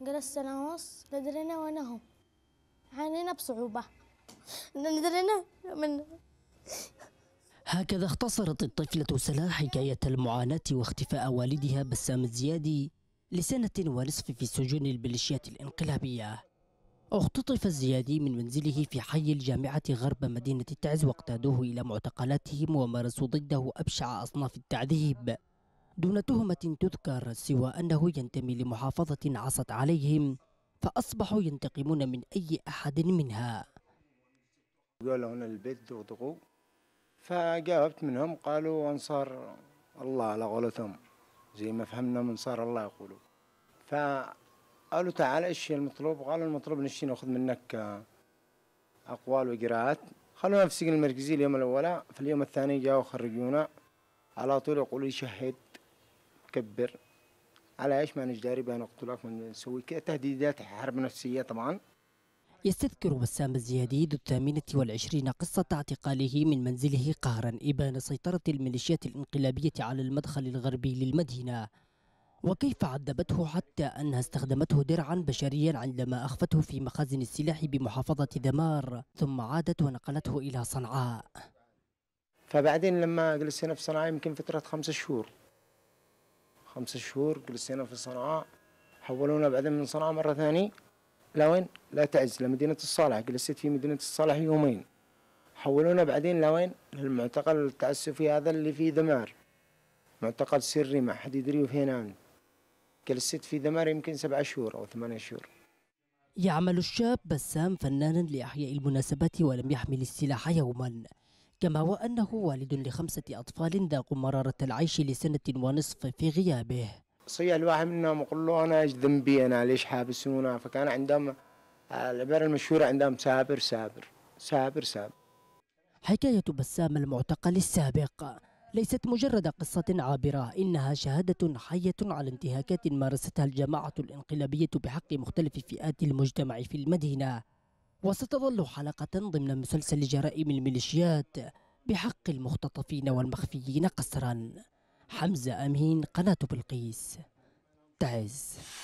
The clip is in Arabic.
جلست سنة ونص ندرنا ونهم عانينا بصعوبة ندرنا من هكذا اختصرت الطفلة سلاح حكاية المعاناة واختفاء والدها بسام الزيادي لسنة ونصف في سجون البليشيات الانقلابية اختطف الزيادي من منزله في حي الجامعة غرب مدينة تعز واقتادوه إلى معتقلاتهم ومارسوا ضده أبشع أصناف التعذيب دون تهمة تذكر سوى أنه ينتمي لمحافظة عصت عليهم فأصبحوا ينتقمون من أي أحد منها قالوا هنا البيت دغدغوا فجاوبت منهم قالوا أنصار الله على قولتهم زي ما فهمنا من صار الله يقولوا فقالوا تعال ايش المطلوب قالوا المطلوب نشي ناخذ منك اقوال وقراءات خلونا في السجن المركزي اليوم الاول في اليوم الثاني جاوا خرجونا على طول يقولوا لي شهد تكبر على ايش ما نجداري بان اقتلك ونسوي تهديدات حرب نفسيه طبعا يستذكر بسام الزيادي ذو الثامنة والعشرين قصة اعتقاله من منزله قهرا إبان سيطرة الميليشيات الانقلابية على المدخل الغربي للمدينة وكيف عذبته حتى أنها استخدمته درعا بشريا عندما أخفته في مخازن السلاح بمحافظة دمار ثم عادت ونقلته إلى صنعاء فبعدين لما جلست هنا في صنعاء يمكن فترة خمسة شهور خمس شهور جلسنا في صنعاء حولونا بعدين من صنعاء مرة ثانية لوين لا تعز لمدينة الصالح جلست في مدينة الصالح يومين حولونا بعدين لوين للمعتقل التعسفي هذا اللي في دمار معتقل سري ما حد يدري وفين نعم. أنا جلست في دمار يمكن سبعة شهور أو ثمانية شهور يعمل الشاب بسام فنانا لإحياء المناسبات ولم يحمل السلاح يوما كما وأنه والد لخمسة أطفال ذاقوا مرارة العيش لسنة ونصف في غيابه صيح الواحد منهم يقول له أنا إيش ذنبي أنا ليش حابسونا فكان عندهم آه، العبارة المشهورة عندهم سابر سابر سابر سابر حكاية بسام المعتقل السابق ليست مجرد قصة عابرة إنها شهادة حية على انتهاكات مارستها الجماعة الانقلابية بحق مختلف فئات المجتمع في المدينة وستظل حلقة ضمن مسلسل جرائم الميليشيات بحق المختطفين والمخفيين قسرا حمزة أمين قناة بلقيس تعز